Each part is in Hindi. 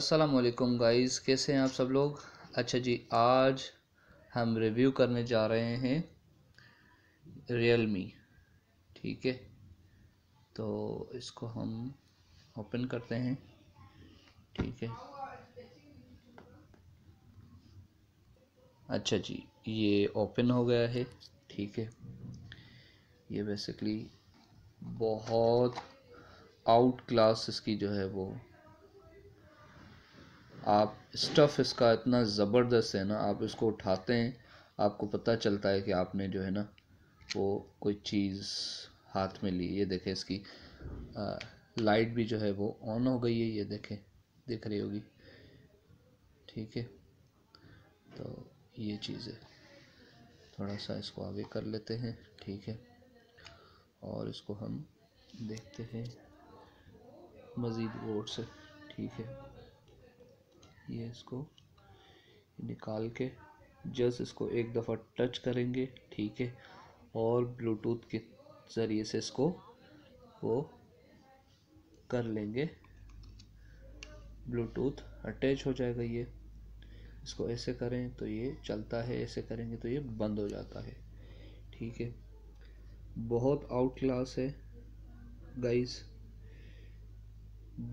असलकम गाइस कैसे हैं आप सब लोग अच्छा जी आज हम रिव्यू करने जा रहे हैं रियल मी ठीक है तो इसको हम ओपन करते हैं ठीक है अच्छा जी ये ओपन हो गया है ठीक है ये बेसिकली बहुत आउट क्लास इसकी जो है वो आप स्टफ़ इसका इतना ज़बरदस्त है ना आप इसको उठाते हैं आपको पता चलता है कि आपने जो है ना वो कोई चीज़ हाथ में ली ये देखें इसकी आ, लाइट भी जो है वो ऑन हो गई है ये देखें दिख रही होगी ठीक है तो ये चीज़ है थोड़ा सा इसको आगे कर लेते हैं ठीक है और इसको हम देखते हैं मज़ीद वोट से ठीक है ये इसको निकाल के जस्ट इसको एक दफ़ा टच करेंगे ठीक है और ब्लूटूथ के ज़रिए से इसको वो कर लेंगे ब्लूटूथ अटैच हो जाएगा ये इसको ऐसे करें तो ये चलता है ऐसे करेंगे तो ये बंद हो जाता है ठीक है बहुत आउट क्लास है गाइस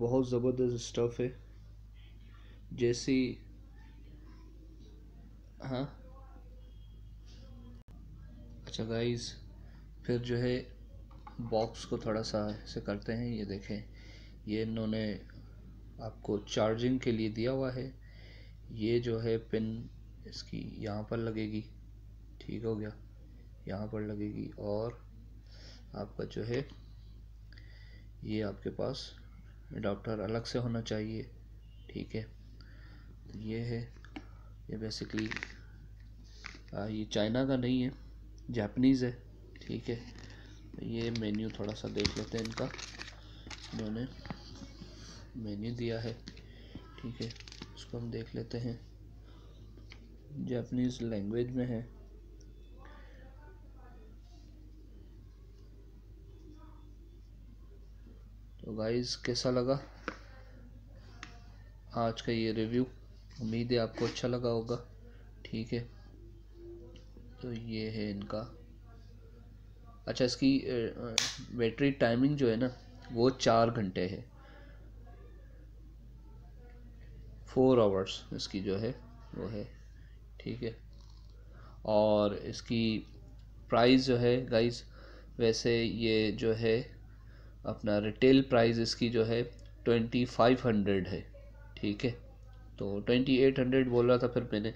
बहुत ज़बरदस्त स्टफ़ है जैसी हाँ अच्छा गाइस फिर जो है बॉक्स को थोड़ा सा ऐसे करते हैं ये देखें ये इन्होंने आपको चार्जिंग के लिए दिया हुआ है ये जो है पिन इसकी यहाँ पर लगेगी ठीक हो गया यहाँ पर लगेगी और आपका जो है ये आपके पास डॉक्टर अलग से होना चाहिए ठीक है ये है ये बेसिकली आ, ये चाइना का नहीं है जापनीज़ है ठीक है ये मेन्यू थोड़ा सा देख लेते हैं इनका इन्होंने मेन्यू दिया है ठीक है इसको हम देख लेते हैं जापनीज़ लैंग्वेज में है तो गाइज कैसा लगा आज का ये रिव्यू उम्मीद है आपको अच्छा लगा होगा ठीक है तो ये है इनका अच्छा इसकी बैटरी टाइमिंग जो है ना वो चार घंटे है फोर आवर्स इसकी जो है वो है ठीक है और इसकी प्राइस जो है गाइस वैसे ये जो है अपना रिटेल प्राइस इसकी जो है ट्वेंटी फाइव हंड्रेड है ठीक है तो ट्वेंटी एट हंड्रेड बोल रहा था फिर मैंने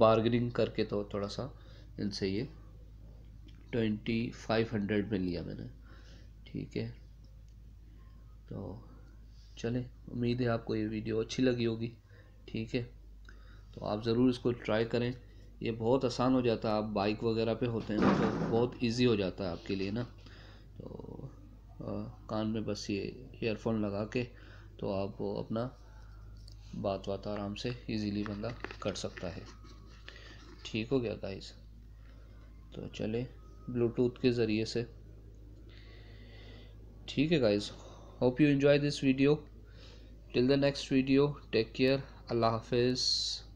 बारगेनिंग करके तो थोड़ा सा इनसे ये ट्वेंटी फाइव हंड्रेड में लिया मैंने ठीक है तो चले उम्मीद है आपको ये वीडियो अच्छी लगी होगी ठीक है तो आप ज़रूर इसको ट्राई करें ये बहुत आसान हो जाता है आप बाइक वगैरह पे होते हैं तो बहुत इजी हो जाता है आपके लिए ना तो आ, कान में बस ये एयरफोन लगा के तो आप अपना बात बात आराम से इजीली बंदा कर सकता है ठीक हो गया गाइस तो चले ब्लूटूथ के ज़रिए से ठीक है guys hope you enjoy this video till the next video take care अल्लाह हाफिज़